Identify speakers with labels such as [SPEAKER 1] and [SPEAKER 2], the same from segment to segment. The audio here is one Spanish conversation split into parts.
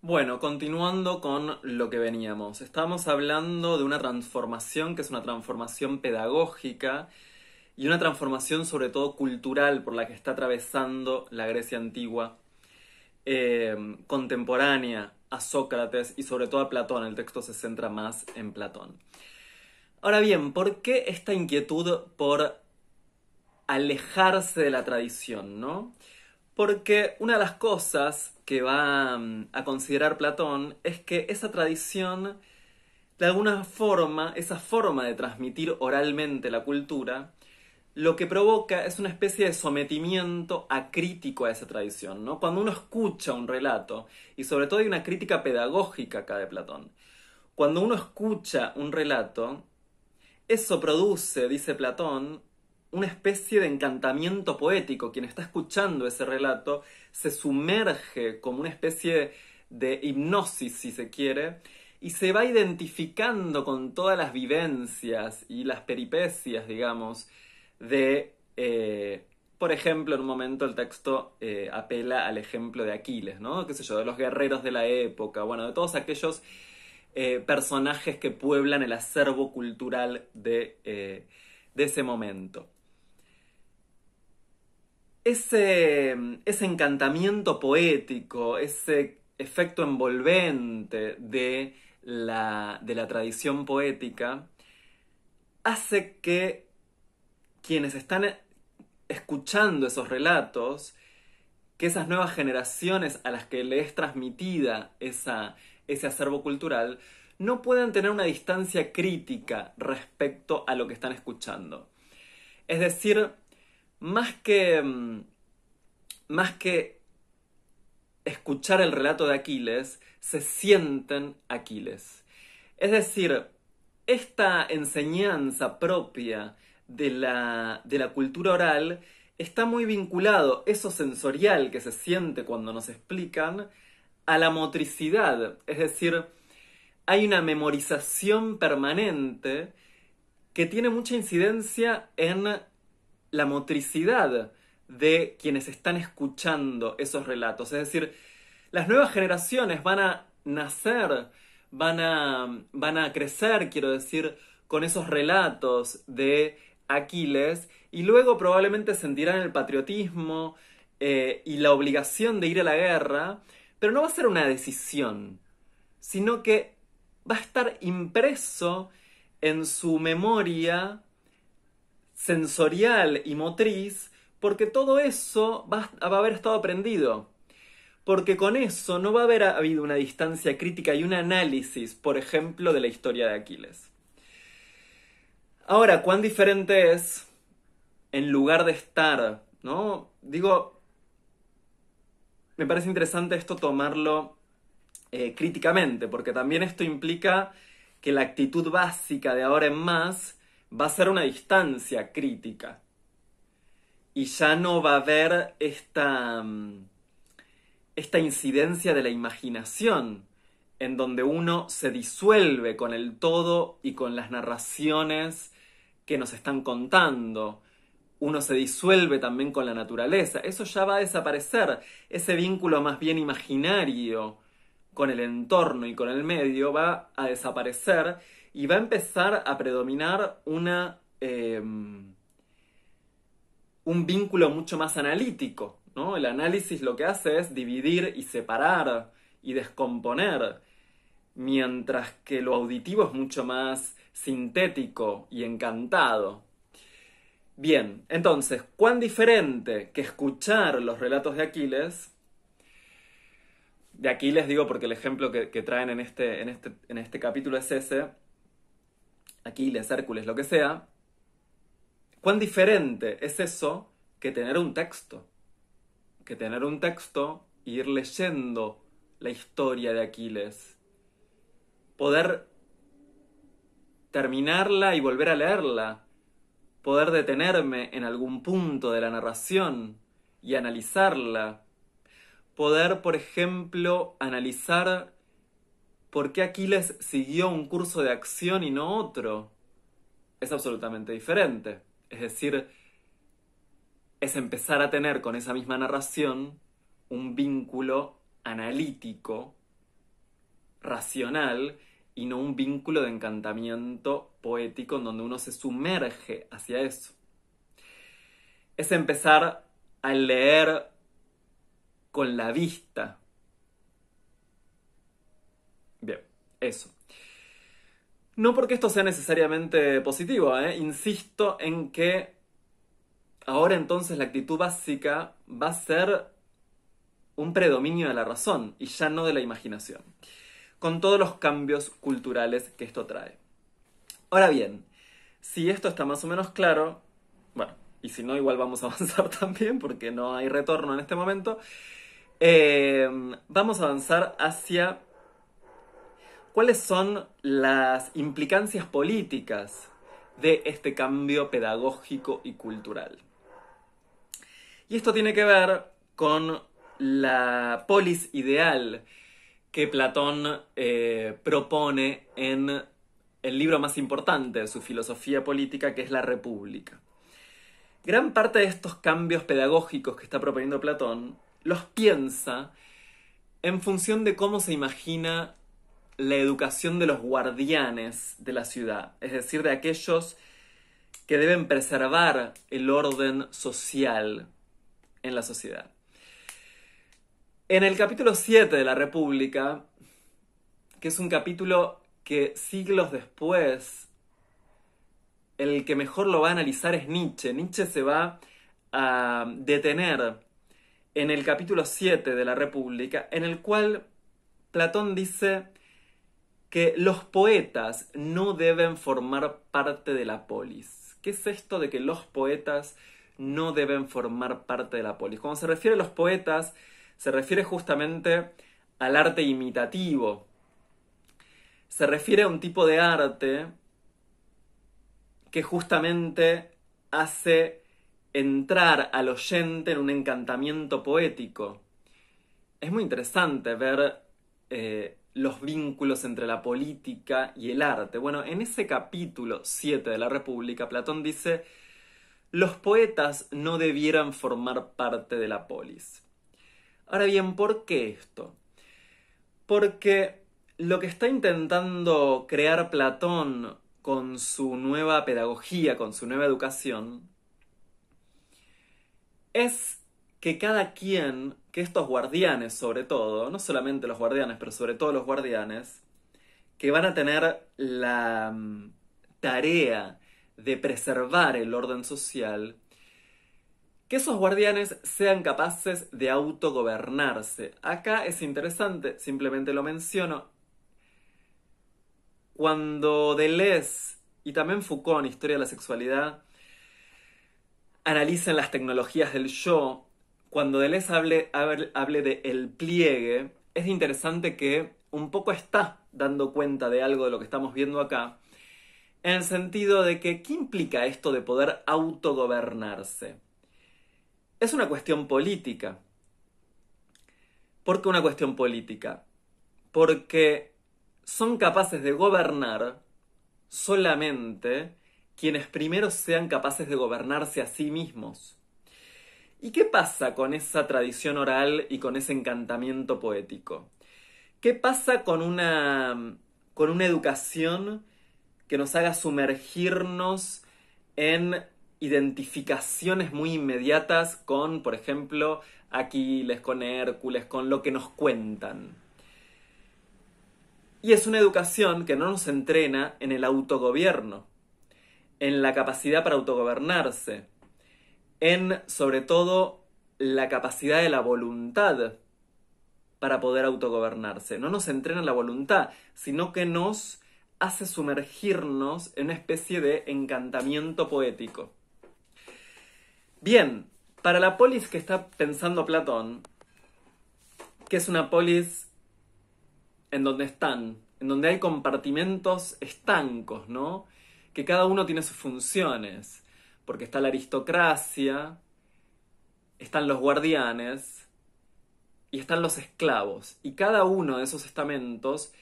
[SPEAKER 1] Bueno, continuando con lo que veníamos. Estábamos hablando de una transformación que es una transformación pedagógica y una transformación sobre todo cultural por la que está atravesando la Grecia antigua, eh, contemporánea a Sócrates y sobre todo a Platón. El texto se centra más en Platón. Ahora bien, ¿por qué esta inquietud por alejarse de la tradición, no? Porque una de las cosas que va mm, a considerar Platón es que esa tradición, de alguna forma, esa forma de transmitir oralmente la cultura, lo que provoca es una especie de sometimiento acrítico a esa tradición, Cuando uno escucha un relato, y sobre todo hay una crítica pedagógica acá de Platón, cuando uno escucha un relato, eso produce, dice Platón, una especie de encantamiento poético. Quien está escuchando ese relato se sumerge como una especie de hipnosis, si se quiere, y se va identificando con todas las vivencias y las peripecias, digamos, de... Eh, por ejemplo, en un momento el texto eh, apela al ejemplo de Aquiles, ¿no? ¿Qué sé yo? De los guerreros de la época, bueno, de todos aquellos eh, personajes que pueblan el acervo cultural de ese momento. Mm, ese, encantamiento poético, ese efecto envolvente de la, de la tradición poética, hace que quienes están eh, escuchando esos relatos, que esas nuevas generaciones a las que le es transmitida esa, ese acervo cultural, no puedan tener una distancia crítica respecto a lo que están escuchando. Es decir, más que, mm, más que escuchar el relato de Aquiles, se sienten Aquiles. Es decir, esta enseñanza propia de la, de la cultura oral está muy vinculado eso sensorial que se siente cuando nos explican a la motricidad, es decir, hay una memorización permanente que tiene mucha incidencia en la motricidad de quienes están escuchando esos relatos. Es decir, las nuevas generaciones van a nacer, van a, van a crecer, quiero decir, con esos relatos de Aquiles y luego probablemente sentirán el patriotismo eh, y la obligación de ir a la guerra, pero no va a ser una decisión, sino que va a estar impreso en su memoria sensorial y motriz, porque todo eso va, a haber estado aprendido. Porque con eso no va a haber habido una distancia crítica y un análisis, por ejemplo, de la historia de Aquiles. Ahora, cuán diferente es en lugar de estar, ¿no? Digo, me parece interesante esto tomarlo eh, críticamente, porque también esto implica que la actitud básica de ahora en más va a ser una distancia crítica. Y ya no va a haber esta, mm, esta incidencia de la imaginación, en donde uno se disuelve con el todo y con las narraciones que nos están contando. Uno se disuelve también con la naturaleza. Eso ya va a desaparecer. Ese vínculo más bien imaginario con el entorno y con el medio va a desaparecer y va a empezar a predominar una, em, un vínculo mucho más analítico. ¿no? El análisis lo que hace es dividir y separar y descomponer, mientras que lo auditivo es mucho más sintético y encantado. Bien, entonces, ¿cuán diferente que escuchar los relatos de Aquiles? De Aquiles digo porque el ejemplo que, traen en este, en, este, en este capítulo es ese, Aquiles, Hércules, lo que sea, ¿cuán diferente es eso que tener un texto? Que tener un texto e ir leyendo la historia de Aquiles. Poder terminarla y volver a leerla. Poder detenerme en algún punto de la narración y analizarla. Poder, por ejemplo, analizar ¿Por qué Aquiles siguió un curso de acción y no otro? Es absolutamente diferente. Es decir, es empezar a tener con esa misma narración un vínculo analítico, racional, y no un vínculo de encantamiento poético en donde uno se sumerge hacia eso. Es empezar a leer con la vista, Eso. No porque esto sea necesariamente positivo, ¿eh? insisto en que ahora entonces la actitud básica va a ser un predominio de la razón y ya no de la imaginación, con todos los cambios culturales que esto trae. Ahora bien, si esto está más o menos claro, bueno, y si no, igual vamos a avanzar también porque no hay retorno en este momento, eh, vamos a avanzar hacia cuáles son las implicancias políticas de este cambio pedagógico y cultural. Y esto tiene que ver con la polis ideal que Platón eh, propone en el libro más importante de su filosofía política, que es La República. Gran parte de estos cambios pedagógicos que está proponiendo Platón los piensa en función de cómo se imagina la educación de los guardianes de la ciudad, es decir, de aquellos que deben preservar el orden social en la sociedad. En el capítulo 7 de la República, que es un capítulo que siglos después, el que mejor lo va a analizar es Nietzsche. Nietzsche se va a detener en el capítulo 7 de la República, en el cual Platón dice que los poetas no deben formar parte de la polis. ¿Qué es esto de que los poetas no deben formar parte de la polis? Cuando se refiere a los poetas, se refiere justamente al arte imitativo. Se refiere a un tipo de arte que justamente hace entrar al oyente en un encantamiento poético. Es muy interesante ver eh, los vínculos entre la política y el arte. Bueno, en ese capítulo 7 de la República, Platón dice, los poetas no debieran formar parte de la polis. Ahora bien, ¿por qué esto? Porque lo que está intentando crear Platón con su nueva pedagogía, con su nueva educación, es que cada quien, que estos guardianes sobre todo, no solamente los guardianes, pero sobre todo los guardianes, que van a tener la mm, tarea de preservar el orden social, que esos guardianes sean capaces de autogobernarse. Acá es interesante, simplemente lo menciono. Cuando Deleuze y también Foucault en Historia de la Sexualidad analizan las tecnologías del yo, cuando Deleuze hable, hable, de el pliegue, es interesante que un poco está dando cuenta de algo de lo que estamos viendo acá, en el sentido de que, ¿qué implica esto de poder autogobernarse? Es una cuestión política. ¿Por qué una cuestión política? Porque son capaces de gobernar solamente quienes primero sean capaces de gobernarse a sí mismos. ¿Y qué pasa con esa tradición oral y con ese encantamiento poético? ¿Qué pasa con una, con una educación que nos haga sumergirnos en identificaciones muy inmediatas con, por ejemplo, Aquiles, con Hércules, con lo que nos cuentan? Y es una educación que no nos entrena en el autogobierno, en la capacidad para autogobernarse, en sobre todo la capacidad de la voluntad para poder autogobernarse. No nos entrena la voluntad, sino que nos hace sumergirnos en una especie de encantamiento poético. Bien, para la polis que está pensando Platón, que es una polis en donde están, en donde hay compartimentos estancos, ¿no? Que cada uno tiene sus funciones porque está la aristocracia, están los guardianes y están los esclavos. Y cada uno de esos estamentos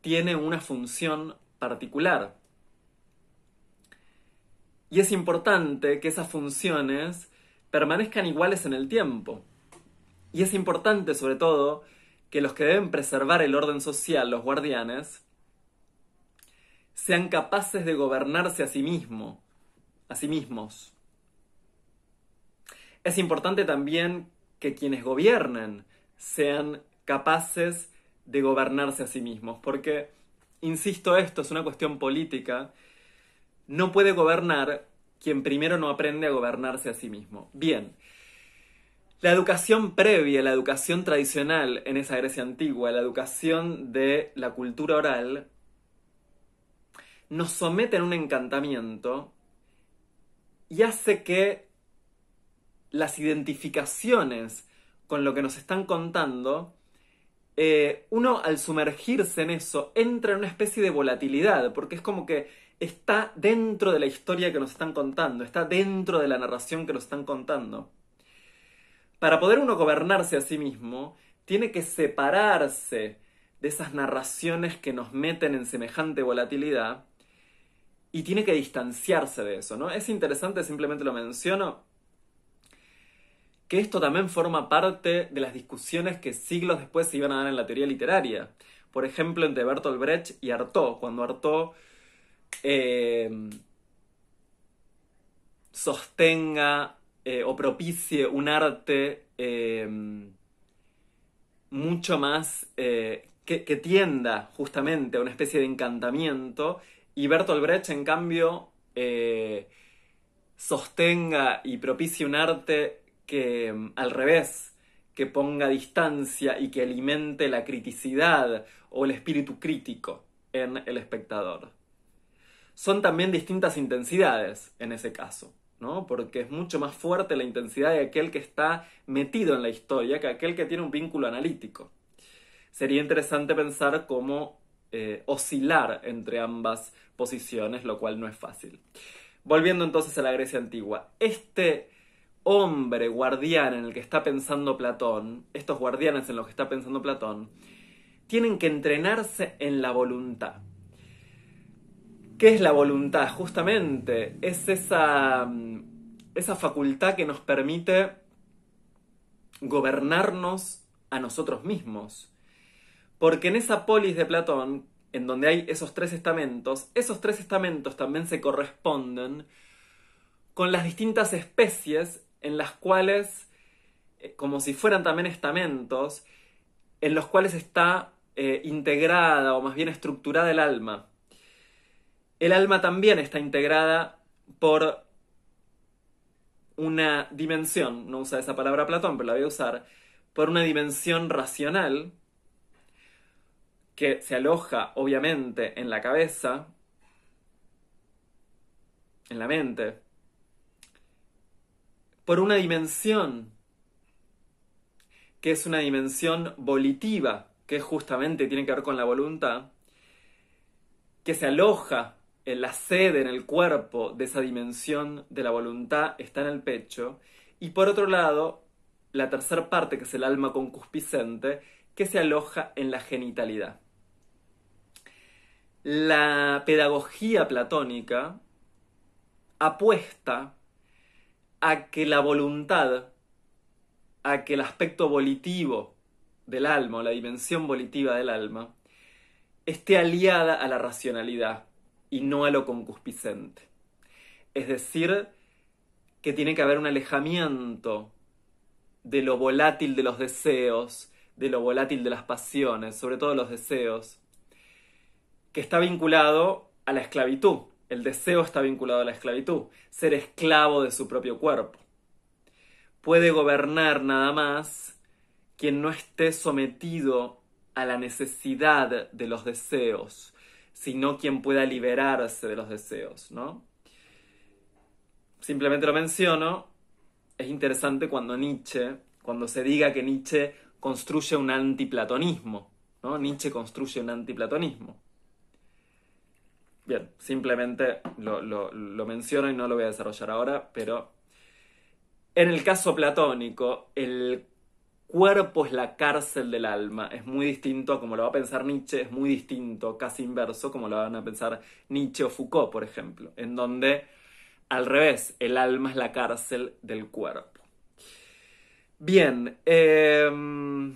[SPEAKER 1] tiene una función particular. Y es importante que esas funciones permanezcan iguales en el tiempo. Y es importante sobre todo que los que deben preservar el orden social, los guardianes, sean capaces de gobernarse a sí mismos a sí mismos. Es importante también que quienes gobiernan sean capaces de gobernarse a sí mismos, porque, insisto, esto es una cuestión política, no puede gobernar quien primero no aprende a gobernarse a sí mismo. Bien, la educación previa, la educación tradicional en esa Grecia antigua, la educación de la cultura oral, nos somete a un encantamiento y hace que las identificaciones con lo que nos están contando, eh, uno al sumergirse en eso entra en una especie de volatilidad, porque es como que está dentro de la historia que nos están contando, está dentro de la narración que nos están contando. Para poder uno gobernarse a sí mismo, tiene que separarse de esas narraciones que nos meten en semejante volatilidad y tiene que distanciarse de eso, ¿no? Es interesante, simplemente lo menciono, que esto también forma parte de las discusiones que siglos después se iban a dar en la teoría literaria. Por ejemplo, entre Bertolt Brecht y Artaud, cuando Artaud eh, sostenga eh, o propicie un arte eh, mucho más que, que tienda justamente a una especie de encantamiento y Bertolt Brecht, en cambio, eh, sostenga y propicie un arte que, mm, al revés, que ponga distancia y que alimente la criticidad o el espíritu crítico en el espectador. Son también distintas intensidades en ese caso. ¿no? Porque es mucho más fuerte la intensidad de aquel que está metido en la historia que aquel que tiene un vínculo analítico. Sería interesante pensar cómo eh, oscilar entre ambas posiciones, lo cual no es fácil. Volviendo entonces a la Grecia antigua, este hombre guardián en el que está pensando Platón, estos guardianes en los que está pensando Platón, tienen que entrenarse en la voluntad. ¿Qué es la voluntad? Justamente es esa, mm, esa facultad que nos permite gobernarnos a nosotros mismos, porque en esa polis de Platón, en donde hay esos tres estamentos, esos tres estamentos también se corresponden con las distintas especies en las cuales, eh, como si fueran también estamentos, en los cuales está eh, integrada o más bien estructurada el alma. El alma también está integrada por una dimensión, no usa esa palabra Platón, pero la voy a usar, por una dimensión racional, que se aloja obviamente en la cabeza, en la mente, por una dimensión que es una dimensión volitiva, que justamente tiene que ver con la voluntad, que se aloja en la sede, en el cuerpo de esa dimensión de la voluntad, está en el pecho, y por otro lado, la tercera parte, que es el alma concuspicente, que se aloja en la genitalidad la pedagogía platónica apuesta a que la voluntad, a que el aspecto volitivo del alma, la dimensión volitiva del alma, esté aliada a la racionalidad y no a lo concupiscente. Es decir, que tiene que haber un alejamiento de lo volátil de los deseos, de lo volátil de las pasiones, sobre todo los deseos, que está vinculado a la esclavitud. El deseo está vinculado a la esclavitud, ser esclavo de su propio cuerpo. Puede gobernar nada más quien no esté sometido a la necesidad de los deseos, sino quien pueda liberarse de los deseos, ¿no? Simplemente lo menciono, es interesante cuando Nietzsche, cuando se diga que Nietzsche construye un antiplatonismo, ¿no? Nietzsche construye un antiplatonismo. Bien, simplemente lo, menciono y no lo voy a desarrollar ahora, pero en el caso platónico, el cuerpo es la cárcel del alma. Es muy distinto como lo va a pensar Nietzsche, es muy distinto, casi inverso, como lo van a pensar Nietzsche o Foucault, por ejemplo, en donde al revés, el alma es la cárcel del cuerpo. Bien, em,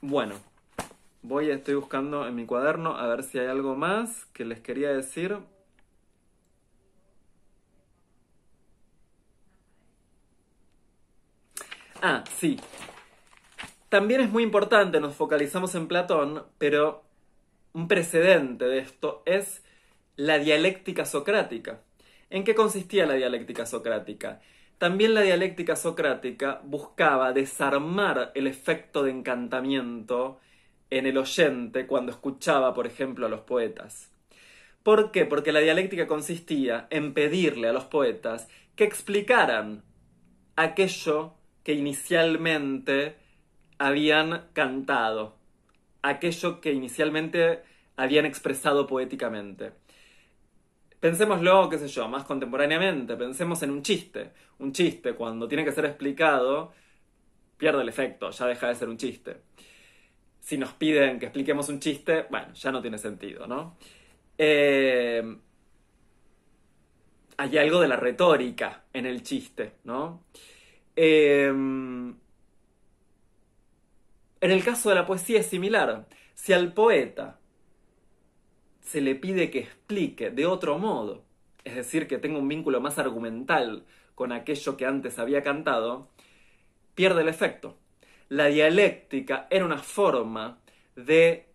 [SPEAKER 1] bueno. Voy, estoy buscando en mi cuaderno a ver si hay algo más que les quería decir. Ah, sí. También es muy importante, nos focalizamos en Platón, pero un precedente de esto es la dialéctica socrática. ¿En qué consistía la dialéctica socrática? También la dialéctica socrática buscaba desarmar el efecto de encantamiento en el oyente cuando escuchaba, por ejemplo, a los poetas. ¿Por qué? Porque la dialéctica consistía en pedirle a los poetas que explicaran aquello que inicialmente habían cantado, aquello que inicialmente habían expresado poéticamente. luego, qué sé yo, más contemporáneamente, pensemos en un chiste. Un chiste, cuando tiene que ser explicado, pierde el efecto, ya deja de ser un chiste si nos piden que expliquemos un chiste, bueno, ya no tiene sentido, ¿no? Eh, hay algo de la retórica en el chiste, ¿no? Eh, en el caso de la poesía es similar. Si al poeta se le pide que explique de otro modo, es decir, que tenga un vínculo más argumental con aquello que antes había cantado, pierde el efecto la dialéctica era una forma de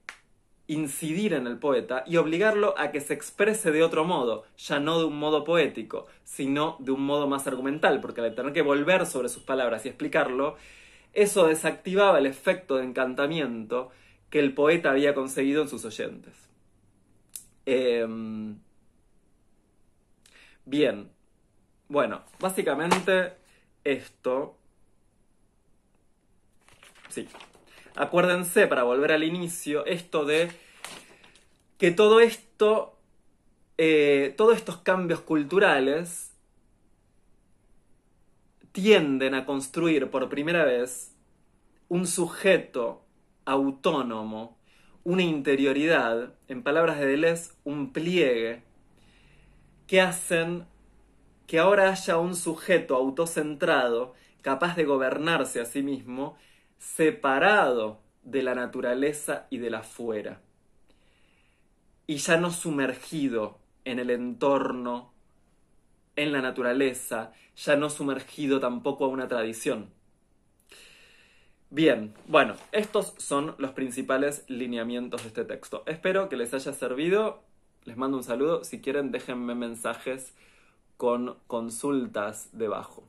[SPEAKER 1] incidir en el poeta y obligarlo a que se exprese de otro modo, ya no de un modo poético, sino de un modo más argumental, porque al tener que volver sobre sus palabras y explicarlo, eso desactivaba el efecto de encantamiento que el poeta había conseguido en sus oyentes. Em, bien, bueno, básicamente esto Sí. Acuérdense, para volver al inicio, esto de que todo esto, eh, todos estos cambios culturales tienden a construir por primera vez un sujeto autónomo, una interioridad, en palabras de Deleuze, un pliegue, que hacen que ahora haya un sujeto autocentrado capaz de gobernarse a sí mismo separado de la naturaleza y de la fuera, y ya no sumergido en el entorno, en la naturaleza, ya no sumergido tampoco a una tradición. Bien, bueno, estos son los principales lineamientos de este texto. Espero que les haya servido. Les mando un saludo. Si quieren, déjenme mensajes con consultas debajo.